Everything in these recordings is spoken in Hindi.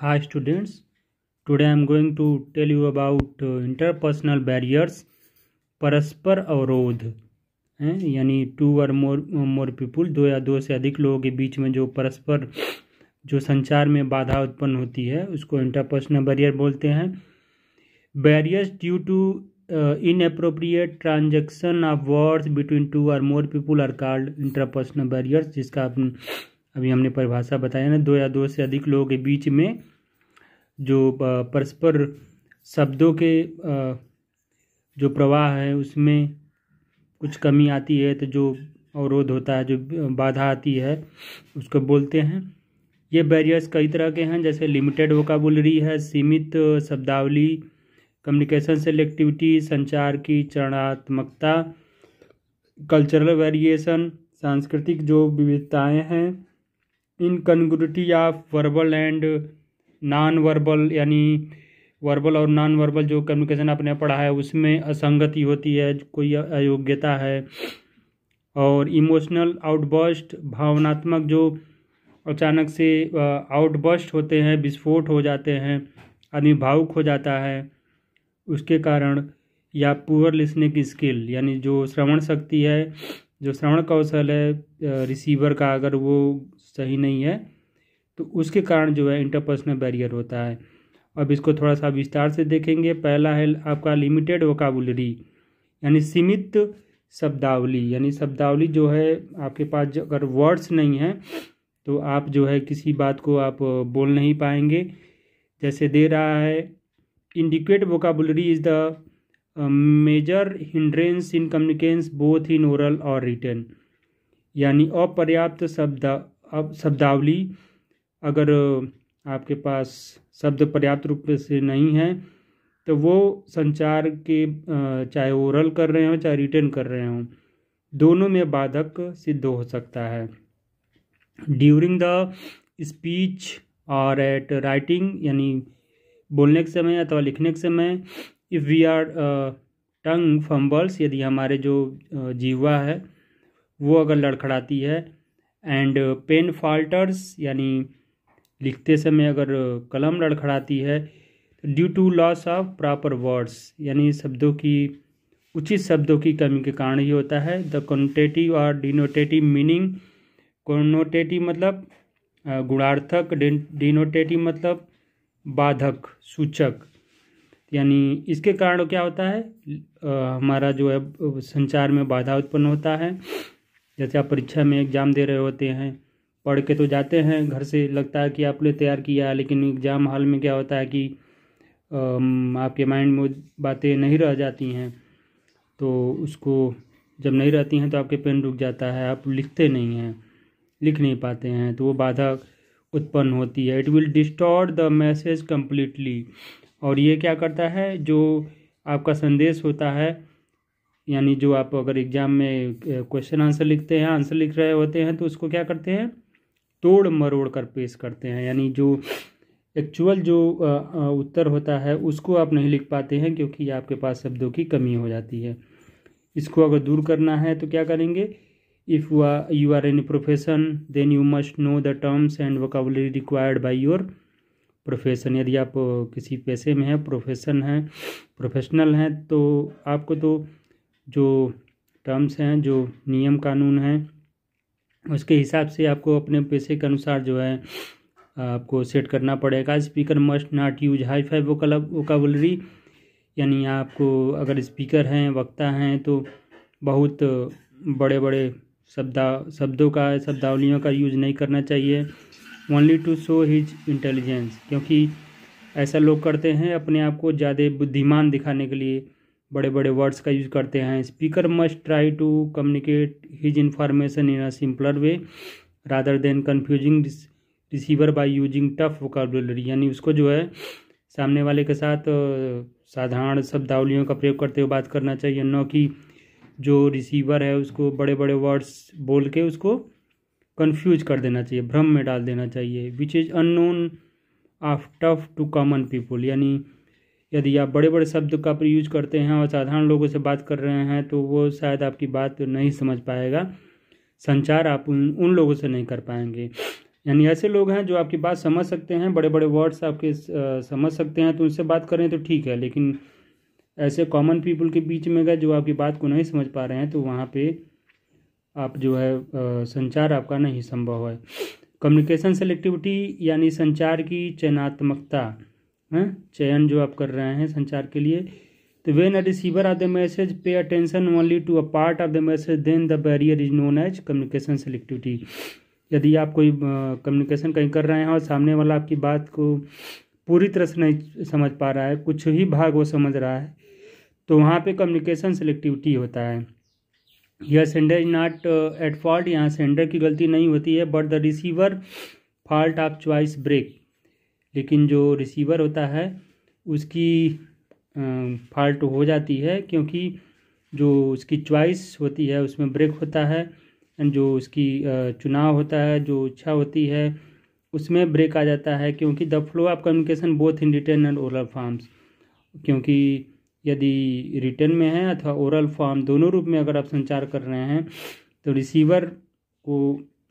High students today I am going to tell you about interpersonal barriers परस्पर अवरोध हैं यानी टू और मोर मोर पीपुल दो या दो से अधिक लोगों के बीच में जो परस्पर जो संचार में बाधा उत्पन्न होती है उसको इंटरपर्सनल बैरियर बोलते हैं barriers due to inappropriate transaction of words between two और more people are called interpersonal barriers जिसका अभी हमने परिभाषा बताया ना दो या दो से अधिक लोगों के बीच में जो परस्पर शब्दों के जो प्रवाह है उसमें कुछ कमी आती है तो जो अवरोध होता है जो बाधा आती है उसको बोलते हैं ये बैरियर्स कई तरह के हैं जैसे लिमिटेड वोकाबुलरी है सीमित शब्दावली कम्युनिकेशन सेलेक्टिविटी संचार की चरणात्मकता कल्चरल वेरिएशन सांस्कृतिक जो विविधताएं हैं incongruity of verbal and non verbal यानी वर्बल और नॉन वर्बल जो कम्युनिकेशन आपने पढ़ा है उसमें असंगति होती है कोई अयोग्यता है और इमोशनल आउटबर्स्ट भावनात्मक जो अचानक से आउटबर्स्ट होते हैं विस्फोट हो जाते हैं आदमी भावुक हो जाता है उसके कारण या पुअर लिसनिंग स्किल यानी जो श्रवण शक्ति है जो श्रवण कौशल है रिसीवर का अगर वो सही नहीं है तो उसके कारण जो है इंटरपर्सनल बैरियर होता है अब इसको थोड़ा सा विस्तार से देखेंगे पहला है आपका लिमिटेड वोकाबुलरी यानी सीमित शब्दावली यानी शब्दावली जो है आपके पास जो अगर वर्ड्स नहीं हैं तो आप जो है किसी बात को आप बोल नहीं पाएंगे जैसे दे रहा है indicate vocabulary is the major hindrance in communication both in oral और रिटर्न यानी अपर्याप्त शब्द अब शब्दावली अगर आपके पास शब्द पर्याप्त रूप से नहीं है तो वो संचार के चाहे ओरल कर रहे हों चाहे रिटर्न कर रहे हों दोनों में बाधक सिद्ध हो सकता है ड्यूरिंग द स्पीच और एट राइटिंग यानी बोलने के समय अथवा लिखने के समय if we are tongue fumbles यदि हमारे जो जीवा है वो अगर लड़खड़ाती है एंड पेन फॉल्टर्स यानी लिखते समय अगर uh, कलम लड़खड़ाती है due to loss of proper words यानी शब्दों की उचित शब्दों की कमी के कारण ये होता है द कॉन्टेटिव और डिनोटेटिव मीनिंग कॉनोटेटिव मतलब uh, गुणार्थक डिनोटेटिव मतलब बाधक सूचक यानी इसके कारण क्या होता है आ, uh, हमारा जो है संचार में बाधा उत्पन्न होता है जैसे आप परीक्षा में एग्ज़ाम दे रहे होते हैं पढ़ के तो जाते हैं घर से लगता है कि आपने तैयार किया लेकिन एग्ज़ाम हॉल में क्या होता है कि आपके माइंड में बातें नहीं रह जाती हैं तो उसको जब नहीं रहती हैं तो आपके पेन रुक जाता है आप लिखते नहीं हैं लिख नहीं पाते हैं तो वो बाधा उत्पन्न होती है it will distort the message completely और ये क्या करता है जो आपका संदेश होता है यानी जो आप अगर एग्ज़ाम में क्वेश्चन आंसर लिखते हैं आंसर लिख रहे होते हैं तो उसको क्या करते हैं तोड़ मरोड़ कर पेश करते हैं यानी जो एक्चुअल जो उत्तर होता है उसको आप नहीं लिख पाते हैं क्योंकि आपके पास शब्दों की कमी हो जाती है इसको अगर दूर करना है तो क्या करेंगे if you are in profession then you must know the terms and vocabulary required by your profession यदि आप किसी पैसे में हैं प्रोफेशन हैं प्रोफेशनल हैं तो आपको तो जो टर्म्स हैं जो नियम कानून हैं उसके हिसाब से आपको अपने पैसे के अनुसार जो है आपको सेट करना पड़ेगा speaker must not use hi fi vocabulary यानी आपको अगर स्पीकर हैं वक्ता हैं तो बहुत बड़े बड़े शब्दा शब्दों का शब्दावलियों का यूज नहीं करना चाहिए only to show his intelligence क्योंकि ऐसा लोग करते हैं अपने आप को ज़्यादा बुद्धिमान दिखाने के लिए बड़े बड़े वर्ड्स का यूज करते हैं speaker must try to communicate his information in a simpler way rather than confusing receiver by using tough vocabulary यानी उसको जो है सामने वाले के साथ साधारण शब्दावलियों का प्रयोग करते हुए बात करना चाहिए न कि जो रिसीवर है उसको बड़े बड़े वर्ड्स बोल के उसको कन्फ्यूज कर देना चाहिए भ्रम में डाल देना चाहिए which is unknown of tough to common people यानी यदि आप बड़े बड़े शब्द का यूज करते हैं और साधारण लोगों से बात कर रहे हैं तो वो शायद आपकी बात नहीं समझ पाएगा संचार आप उन उन लोगों से नहीं कर पाएंगे यानी ऐसे लोग हैं जो आपकी बात समझ सकते हैं बड़े बड़े वर्ड्स आपके समझ सकते हैं तो उनसे बात करें तो ठीक है लेकिन ऐसे कॉमन पीपल के बीच में गए जो आपकी बात को नहीं समझ पा रहे हैं तो वहाँ पे आप जो है संचार आपका नहीं संभव है कम्युनिकेशन सेलेक्टिविटी यानी संचार की चयनात्मकता हैं चयन जो आप कर रहे हैं संचार के लिए तो when a receiver of the message pay attention only to a part of the message then the barrier is known as communication selectivity यदि आप कोई कम्युनिकेशन कहीं कर रहे हैं और सामने वाला आपकी बात को पूरी तरह से नहीं समझ पा रहा है कुछ ही भाग वो समझ रहा है तो वहाँ पे कम्युनिकेशन सेलेक्टिविटी होता है यह sender is not at fault यहाँ सेंडर की गलती नहीं होती है but the receiver fault of choice break लेकिन जो रिसीवर होता है उसकी फॉल्ट हो जाती है क्योंकि जो उसकी चॉइस होती है उसमें ब्रेक होता है एंड जो उसकी चुनाव होता है जो इच्छा होती है उसमें ब्रेक आ जाता है क्योंकि the flow of communication both in written and oral forms क्योंकि यदि रिटर्न में है अथवा ओरल फॉर्म दोनों रूप में अगर आप संचार कर रहे हैं तो रिसीवर को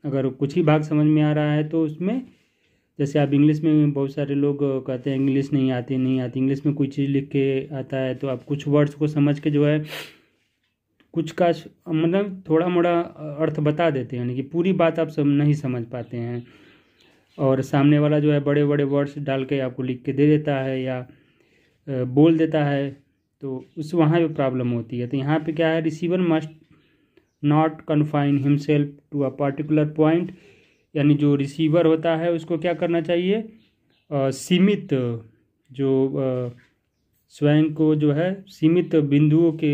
अगर कुछ ही भाग समझ में आ रहा है तो उसमें जैसे आप इंग्लिश में बहुत सारे लोग कहते हैं इंग्लिश नहीं आती नहीं आती इंग्लिश में कोई चीज़ लिख के आता है तो आप कुछ वर्ड्स को समझ के जो है कुछ का मतलब थोड़ा मोड़ा अर्थ बता देते हैं यानी कि पूरी बात आप सब नहीं समझ पाते हैं और सामने वाला जो है बड़े बड़े वर्ड्स डाल के आपको लिख के दे देता है या बोल देता है तो उस वहाँ भी प्रॉब्लम होती है तो यहाँ पे क्या है receiver must not confine himself to a particular point यानी जो रिसीवर होता है उसको क्या करना चाहिए आ, सीमित जो स्वयं को जो है सीमित बिंदुओं के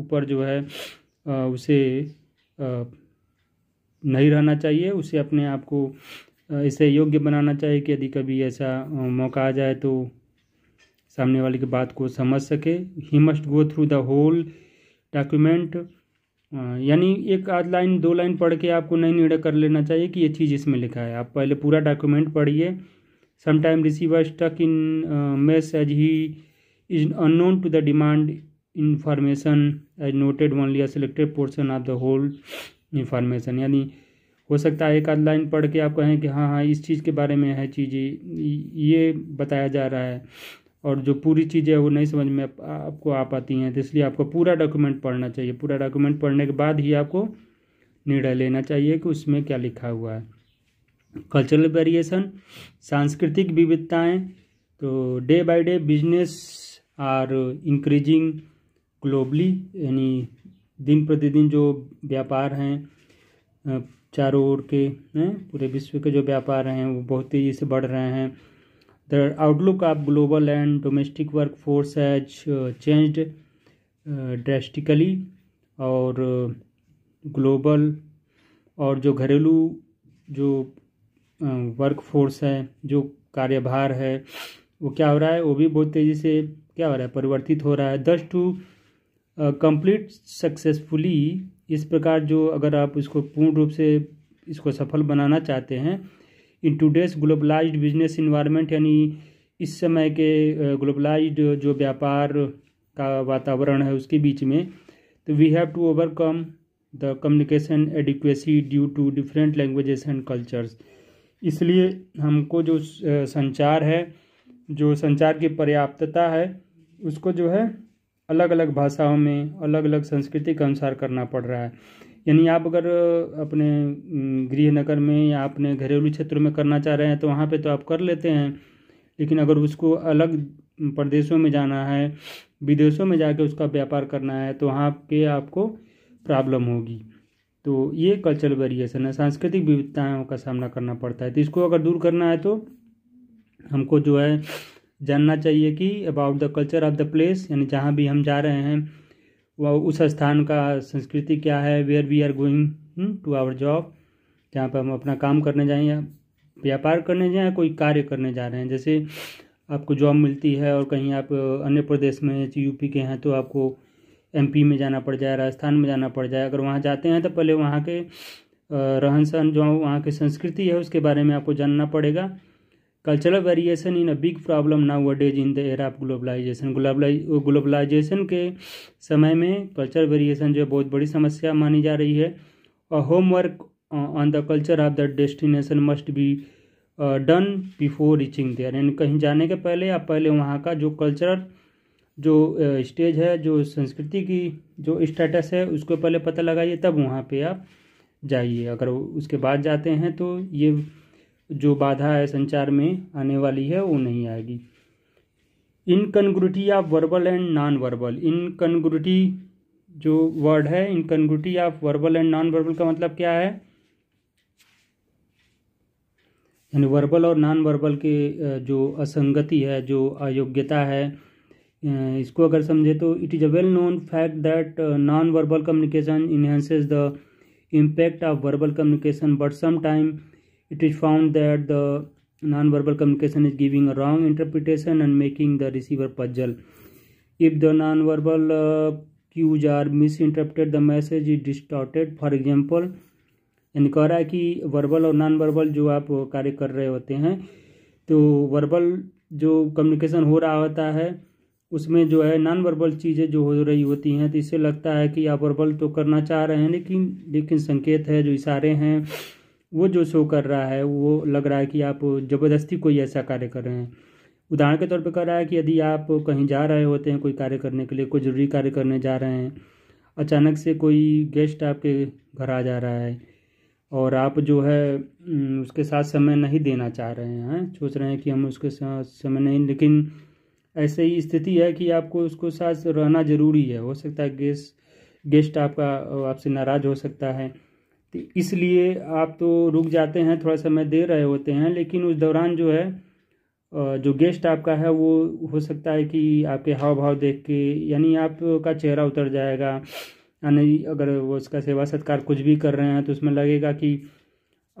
ऊपर जो है आ, उसे आ, नहीं रहना चाहिए उसे अपने आप को इसे योग्य बनाना चाहिए कि यदि कभी ऐसा मौका आ जाए तो सामने वाले की बात को समझ सके he must go through the whole document हाँ, यानी एक आध लाइन दो लाइन पढ़ के आपको नहीं निर्णय कर लेना चाहिए कि ये चीज़ इसमें लिखा है आप पहले पूरा डॉक्यूमेंट पढ़िए sometime receiver stuck in mess as he is unknown to the demand information as noted only a selected portion of the whole information यानी हो सकता है एक आध लाइन पढ़ के आप कहें कि हाँ हाँ इस चीज़ के बारे में है चीज ये बताया जा रहा है और जो पूरी चीज़ें वो नहीं समझ में आपको आ पाती हैं तो इसलिए आपको पूरा डॉक्यूमेंट पढ़ना चाहिए पूरा डॉक्यूमेंट पढ़ने के बाद ही आपको निर्णय लेना चाहिए कि उसमें क्या लिखा हुआ है कल्चरल वेरिएशन सांस्कृतिक विविधताएं तो day by day business are increasing globally यानी दिन प्रतिदिन जो व्यापार हैं चारों ओर के हैं पूरे विश्व के जो व्यापार हैं वो बहुत तेज़ी से बढ़ रहे हैं the outlook of global and domestic work force as change drastically और ग्लोबल uh, और जो घरेलू जो वर्क uh, फोर्स है जो कार्यभार है वो क्या हो रहा है वो भी बहुत तेज़ी से क्या हो रहा है परिवर्तित हो रहा है दस टू कंप्लीट सक्सेसफुली इस प्रकार जो अगर आप इसको पूर्ण रूप से इसको सफल बनाना चाहते हैं in today's globalized business environment यानी इस समय के ग्लोबलाइज्ड जो व्यापार का वातावरण है उसके बीच में तो we have to overcome the communication adequacy due to different languages and cultures इसलिए हमको जो संचार है जो संचार की पर्याप्तता है उसको जो है अलग अलग भाषाओं में अलग अलग संस्कृति के अनुसार करना पड़ रहा है यानी आप अगर अपने गृहनगर में या अपने घरेलू क्षेत्र में करना चाह रहे हैं तो वहाँ पे तो आप कर लेते हैं लेकिन अगर उसको अलग प्रदेशों में जाना है विदेशों में जाके उसका व्यापार करना है तो वहाँ पे आपको प्रॉब्लम होगी तो ये कल्चरल वेरिएशन है सांस्कृतिक विविधताओं का सामना करना पड़ता है तो इसको अगर दूर करना है तो हमको जो है जानना चाहिए कि about the culture of the place यानी जहाँ भी हम जा रहे हैं उस स्थान का संस्कृति क्या है where we are going to our job जहाँ पर हम अपना काम करने जाएँ या व्यापार करने जाएँ कोई कार्य करने जा रहे हैं जैसे आपको जॉब मिलती है और कहीं आप अन्य प्रदेश में यूपी के हैं तो आपको एमपी में जाना पड़ जाए राजस्थान में जाना पड़ जाए अगर वहाँ जाते हैं तो पहले वहाँ के रहन सहन जो वहाँ की संस्कृति है उसके बारे में आपको जानना पड़ेगा cultural variation in a big problem now what is in the air of globalization globalization के समय में कल्चरल वेरिएशन जो है बहुत बड़ी समस्या मानी जा रही है और homework on the culture of the destination must be done before reaching there यानी कहीं जाने के पहले या पहले वहाँ का जो कल्चरल जो स्टेज है जो संस्कृति की जो स्टेटस है उसको पहले पता लगाइए तब वहाँ पे आप जाइए अगर उसके बाद जाते हैं तो ये जो बाधा है संचार में आने वाली है वो नहीं आएगी incongruity of verbal and non verbal incongruity जो वर्ड है incongruity of verbal and non verbal का मतलब क्या है यानी वर्बल और नॉन वर्बल के जो असंगति है जो अयोग्यता है इसको अगर समझे तो it is a well known fact that non verbal communication enhances the impact of verbal communication but some time It is found that the non-verbal communication is giving a wrong interpretation and making the receiver puzzle. If the non-verbal uh, cues are misinterpreted, the message is distorted. For example, यानी कह रहा है कि वर्बल और नॉन वर्बल जो आप कार्य कर रहे होते हैं तो वर्बल जो कम्युनिकेशन हो रहा होता है उसमें जो है नॉन वर्बल चीज़ें जो हो रही होती हैं तो इससे लगता है कि आप वर्बल तो करना चाह रहे हैं लेकिन लेकिन संकेत है जो इशारे हैं वो जो शो कर रहा है वो लग रहा है कि आप ज़बरदस्ती कोई ऐसा कार्य कर रहे हैं उदाहरण के तौर पर कह रहा है कि यदि आप कहीं जा रहे होते हैं कोई कार्य करने के लिए कोई ज़रूरी कार्य करने जा रहे हैं अचानक से कोई गेस्ट आपके घर आ जा रहा है और आप जो है उसके साथ समय नहीं देना चाह रहे हैं सोच रहे हैं कि हम उसके साथ समय नहीं लेकिन ऐसे ही स्थिति है कि आपको उसको साथ रहना ज़रूरी है हो सकता है गेस्ट गेस्ट आपका आपसे नाराज़ हो सकता है तो इसलिए आप तो रुक जाते हैं थोड़ा समय दे रहे होते हैं लेकिन उस दौरान जो है जो गेस्ट आपका है वो हो सकता है कि आपके हाव भाव देख के यानी आपका चेहरा उतर जाएगा यानी अगर वो उसका सेवा सत्कार कुछ भी कर रहे हैं तो उसमें लगेगा कि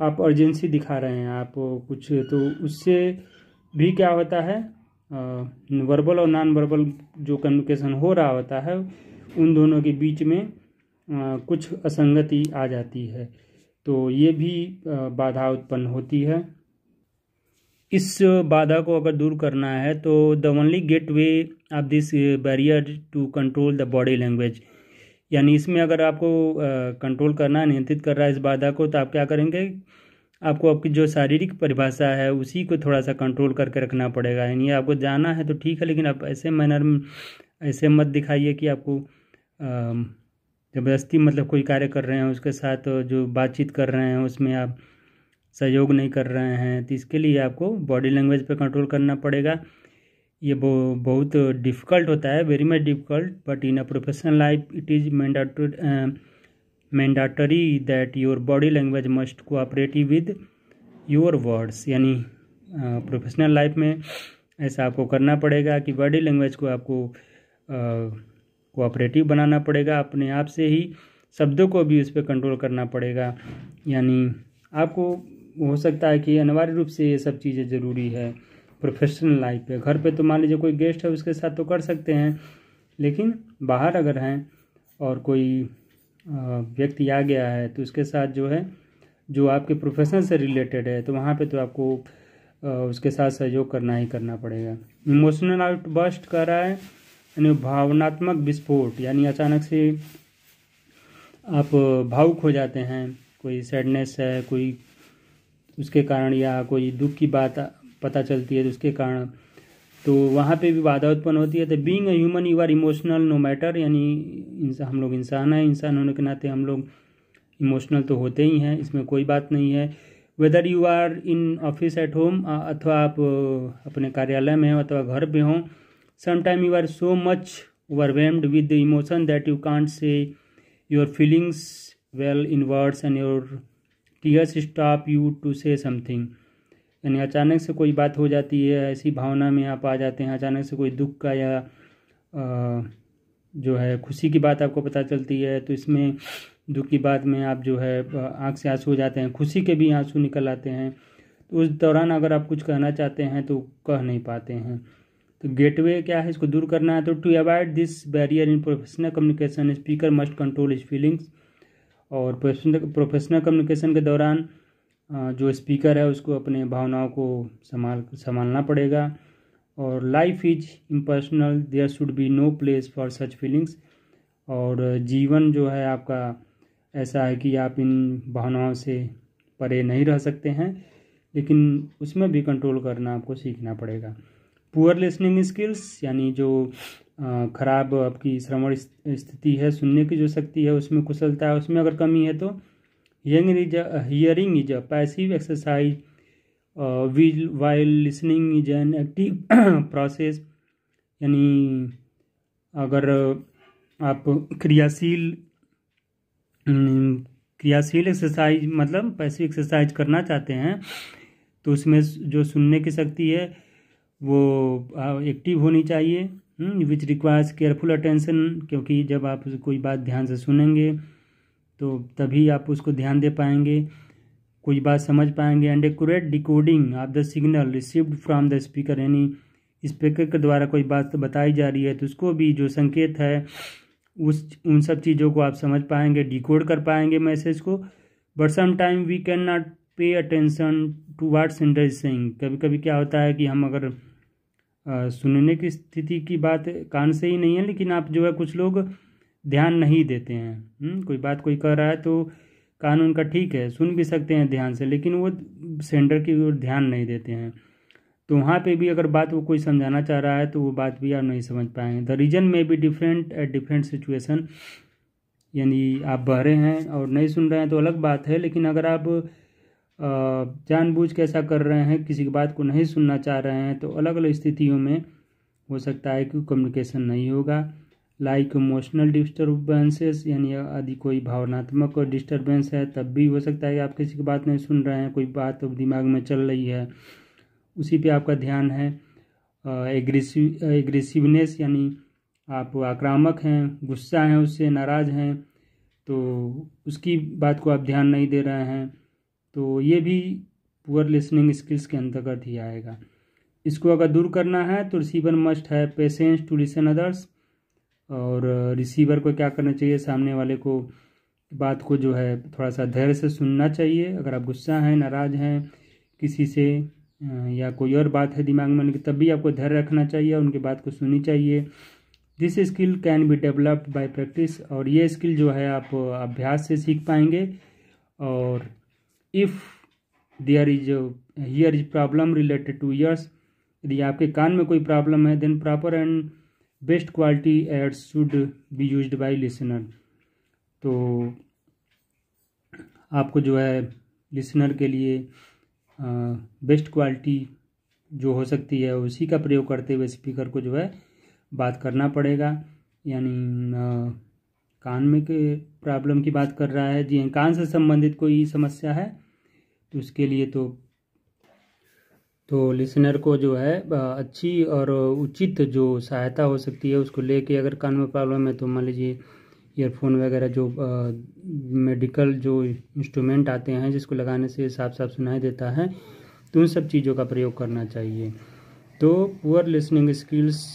आप अर्जेंसी दिखा रहे हैं आप कुछ तो उससे भी क्या होता है वर्बल और नॉन वर्बल जो कम्युनिकेशन हो रहा होता है उन दोनों के बीच में कुछ असंगति आ जाती है तो ये भी बाधा उत्पन्न होती है इस बाधा को अगर दूर करना है तो the only gateway of this barrier to control the body language यानी इसमें अगर आपको कंट्रोल करना नियंत्रित कर रहा है इस बाधा को तो आप क्या करेंगे आपको आपकी जो शारीरिक परिभाषा है उसी को थोड़ा सा कंट्रोल करके रखना पड़ेगा यानी आपको जाना है तो ठीक है लेकिन आप ऐसे मैनर ऐसे मत दिखाइए कि आपको आ, ज़बरदस्ती मतलब कोई कार्य कर रहे हैं उसके साथ जो बातचीत कर रहे हैं उसमें आप सहयोग नहीं कर रहे हैं तो इसके लिए आपको बॉडी लैंग्वेज पर कंट्रोल करना पड़ेगा ये बो बहुत डिफ़िकल्ट होता है very much difficult but in a professional life it is mandatory mandatory that your body language must cooperative with your words यानी प्रोफेशनल uh, लाइफ में ऐसा आपको करना पड़ेगा कि बॉडी लैंग्वेज को आपको uh, कोऑपरेटिव बनाना पड़ेगा अपने आप से ही शब्दों को भी उस पर कंट्रोल करना पड़ेगा यानी आपको हो सकता है कि अनिवार्य रूप से ये सब चीज़ें ज़रूरी है प्रोफेशनल लाइफ पे घर पे तो मान लीजिए कोई गेस्ट है उसके साथ तो कर सकते हैं लेकिन बाहर अगर हैं और कोई व्यक्ति आ गया है तो उसके साथ जो है जो आपके प्रोफेशन से रिलेटेड है तो वहाँ पे तो आपको उसके साथ सहयोग करना ही करना पड़ेगा इमोशनल आउटबस्ट कर रहा है यानी भावनात्मक विस्फोट यानी अचानक से आप भावुक हो जाते हैं कोई सैडनेस है कोई उसके कारण या कोई दुख की बात पता चलती है तो उसके कारण तो वहाँ पे भी बाधा उत्पन्न होती है तो being a human you are emotional no matter यानी हम लोग इंसान हैं इंसान होने के नाते हम लोग इमोशनल तो होते ही हैं इसमें कोई बात नहीं है whether you are in office at home अथवा आप अपने कार्यालय में हो अथवा घर पे हों sometime you are so much overwhelmed with the emotion that you can't say your feelings well in words and your tears stop you to say something यानी अचानक से कोई बात हो जाती है ऐसी भावना में आप आ जाते हैं अचानक से कोई दुख का या आ, जो है खुशी की बात आपको पता चलती है तो इसमें दुख की बात में आप जो है आँख से आंसू हो जाते हैं खुशी के भी आंसू निकल आते हैं तो उस दौरान अगर आप कुछ कहना चाहते हैं तो कह नहीं पाते हैं तो गेटवे क्या है इसको दूर करना है तो to avoid this barrier in professional communication speaker must control his feelings और प्रोफेशनल प्रोफेशनल कम्युनिकेशन के दौरान जो स्पीकर है उसको अपने भावनाओं को संभाल संभालना पड़ेगा और life is impersonal there should be no place for such feelings और जीवन जो है आपका ऐसा है कि आप इन भावनाओं से परे नहीं रह सकते हैं लेकिन उसमें भी कंट्रोल करना आपको सीखना पड़ेगा पुअर लिसनिंग स्किल्स यानी जो खराब आपकी श्रवण स्थिति है सुनने की जो शक्ति है उसमें कुशलता है उसमें अगर कमी है तो hearing is hearing is a passive exercise while listening is an active process यानी अगर आप क्रियाशील हम्म, क्रियाशील एक्सरसाइज मतलब पैसिव एक्सरसाइज करना चाहते हैं तो उसमें जो सुनने की शक्ति है वो एक्टिव होनी चाहिए विच रिक्वायर्स केयरफुल अटेंशन क्योंकि जब आप कोई बात ध्यान से सुनेंगे तो तभी आप उसको ध्यान दे पाएंगे कोई बात समझ पाएंगे and act decoding of the signal received from the speaker यानी स्पीकर के द्वारा कोई बात बताई जा रही है तो उसको भी जो संकेत है उस उन सब चीज़ों को आप समझ पाएंगे डिकोड कर पाएंगे मैसेज को but some time we can not pay attention to what इंडर सिंग कभी कभी क्या होता है कि हम अगर सुनने की स्थिति की बात कान से ही नहीं है लेकिन आप जो है कुछ लोग ध्यान नहीं देते हैं हम्म, कोई बात कोई कर रहा है तो कान उनका ठीक है सुन भी सकते हैं ध्यान से लेकिन वो सेंडर की ओर ध्यान नहीं देते हैं तो वहाँ पे भी अगर बात वो कोई समझाना चाह रहा है तो वो बात भी आप नहीं समझ पाएंगे द रीजन में भी डिफरेंट एट डिफरेंट सिचुएसन यानी आप बह रहे हैं और नहीं सुन रहे हैं तो अलग बात है लेकिन अगर आप जानबूझ के ऐसा कर रहे हैं किसी की बात को नहीं सुनना चाह रहे हैं तो अलग अलग स्थितियों में हो सकता है कि कम्युनिकेशन नहीं होगा लाइक इमोशनल डिस्टर्बेंसेस यानी यदि कोई भावनात्मक डिस्टर्बेंस है तब भी हो सकता है कि आप किसी की बात नहीं सुन रहे हैं कोई बात दिमाग में चल रही है उसी पे आपका ध्यान है एग्रेसिव एग्रेसिवनेस यानी आप आक्रामक हैं गुस्सा हैं उससे नाराज़ हैं तो उसकी बात को आप ध्यान नहीं दे रहे हैं तो ये भी पुअर लिसनिंग स्किल्स के अंतर्गत ही आएगा इसको अगर दूर करना है तो receiver must have patience to listen others और रिसीवर को क्या करना चाहिए सामने वाले को बात को जो है थोड़ा सा धैर्य से सुनना चाहिए अगर आप गुस्सा हैं नाराज़ हैं किसी से या कोई और बात है दिमाग में तब भी आपको धैर्य रखना चाहिए उनकी बात को सुननी चाहिए this skill can be developed by practice और ये स्किल जो है आप अभ्यास से सीख पाएंगे और if there is here is problem related to ears यदि आपके कान में कोई प्रॉब्लम है then proper and best quality aids should be use by listener तो आपको जो है लिसनर के लिए बेस्ट क्वालिटी जो हो सकती है उसी का प्रयोग करते हुए स्पीकर को जो है बात करना पड़ेगा यानी कान में के प्रॉब्लम की बात कर रहा है जी हाँ, कान से संबंधित कोई समस्या है तो उसके लिए तो तो लिसनर को जो है अच्छी और उचित जो सहायता हो सकती है उसको लेके अगर कान में प्रॉब्लम है तो मान लीजिए ईयरफोन वगैरह जो आ, मेडिकल जो इंस्ट्रूमेंट आते हैं जिसको लगाने से साफ साफ सुनाई देता है तो उन सब चीज़ों का प्रयोग करना चाहिए तो पुअर लिसनिंग स्किल्स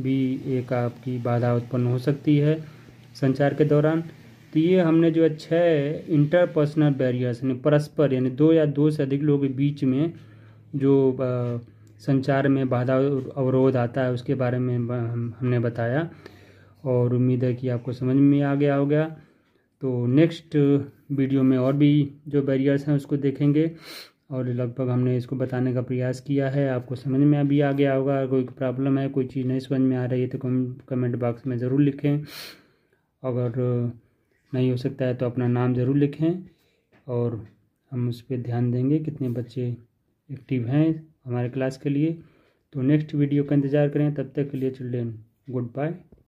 भी एक आपकी बाधा उत्पन्न हो सकती है संचार के दौरान तो ये हमने जो है छः इंटरपर्सनल बैरियर्स यानी परस्पर यानी दो या दो से अधिक लोगों के बीच में जो आ, संचार में बाधा अवरोध आता है उसके बारे में हमने बताया और उम्मीद है कि आपको समझ में आ गया गया तो नेक्स्ट वीडियो में और भी जो बैरियर्स हैं उसको देखेंगे और लगभग हमने इसको बताने का प्रयास किया है आपको समझ में अभी आ गया होगा कोई प्रॉब्लम है कोई चीज़ नहीं समझ में आ रही है तो कमेंट बॉक्स में ज़रूर लिखें अगर नहीं हो सकता है तो अपना नाम ज़रूर लिखें और हम उस पर ध्यान देंगे कितने बच्चे एक्टिव हैं हमारे क्लास के लिए तो नेक्स्ट वीडियो का इंतज़ार करें तब तक के लिए चिल्ड्रेन गुड बाय